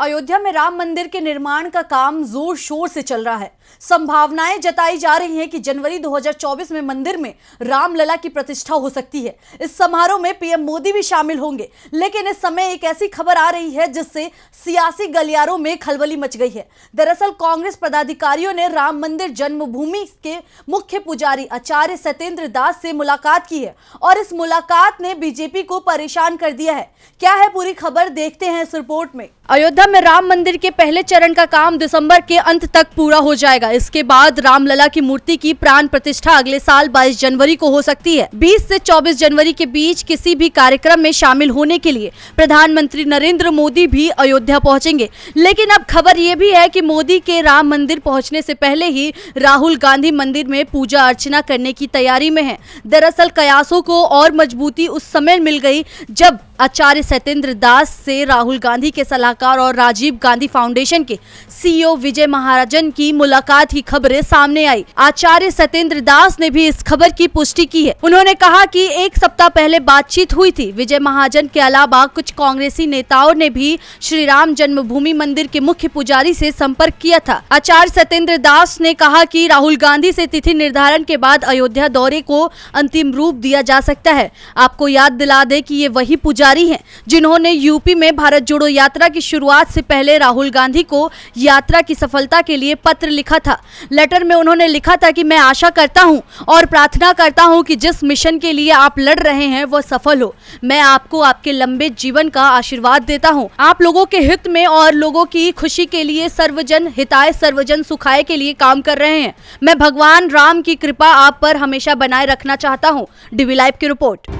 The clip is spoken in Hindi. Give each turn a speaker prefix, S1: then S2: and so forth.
S1: अयोध्या में राम मंदिर के निर्माण का काम जोर शोर से चल रहा है संभावनाएं जताई जा रही हैं कि जनवरी 2024 में मंदिर में रामलला की प्रतिष्ठा हो सकती है इस समारोह में पीएम मोदी भी शामिल होंगे लेकिन इस समय एक ऐसी खबर आ रही है जिससे सियासी गलियारों में खलबली मच गई है दरअसल कांग्रेस पदाधिकारियों ने राम मंदिर जन्मभूमि के मुख्य पुजारी आचार्य सत्येंद्र दास से मुलाकात की है और इस मुलाकात ने बीजेपी को परेशान कर दिया है क्या है पूरी खबर देखते हैं इस रिपोर्ट में अयोध्या अयोध्या में राम मंदिर के पहले चरण का काम दिसंबर के अंत तक पूरा हो जाएगा इसके बाद रामलला की मूर्ति की प्राण प्रतिष्ठा अगले साल 22 जनवरी को हो सकती है 20 से 24 जनवरी के बीच किसी भी कार्यक्रम में शामिल होने के लिए प्रधानमंत्री नरेंद्र मोदी भी अयोध्या पहुंचेंगे लेकिन अब खबर ये भी है की मोदी के राम मंदिर पहुँचने ऐसी पहले ही राहुल गांधी मंदिर में पूजा अर्चना करने की तैयारी में है दरअसल कयासों को और मजबूती उस समय मिल गयी जब आचार्य सत्येंद्र दास से राहुल गांधी के सलाहकार और राजीव गांधी फाउंडेशन के सीईओ विजय महाराजन की मुलाकात की खबरें सामने आई आचार्य सत्येंद्र दास ने भी इस खबर की पुष्टि की है उन्होंने कहा कि एक सप्ताह पहले बातचीत हुई थी विजय महाजन के अलावा कुछ कांग्रेसी नेताओं ने भी श्री राम जन्मभूमि मंदिर के मुख्य पुजारी से संपर्क किया था आचार्य सत्येंद्र दास ने कहा कि राहुल गांधी से तिथि निर्धारण के बाद अयोध्या दौरे को अंतिम रूप दिया जा सकता है आपको याद दिला दे की ये वही पुजारी पदाधिकारी हैं जिन्होंने यूपी में भारत जोड़ो यात्रा की शुरुआत से पहले राहुल गांधी को यात्रा की सफलता के लिए पत्र लिखा था लेटर में उन्होंने लिखा था कि मैं आशा करता हूं और प्रार्थना करता हूं कि जिस मिशन के लिए आप लड़ रहे हैं वह सफल हो मैं आपको आपके लंबे जीवन का आशीर्वाद देता हूँ आप लोगों के हित में और लोगों की खुशी के लिए सर्वजन हिताय सर्वजन सुखाय के लिए काम कर रहे हैं मैं भगवान राम की कृपा आप पर हमेशा बनाए रखना चाहता हूँ डीवी लाइव की रिपोर्ट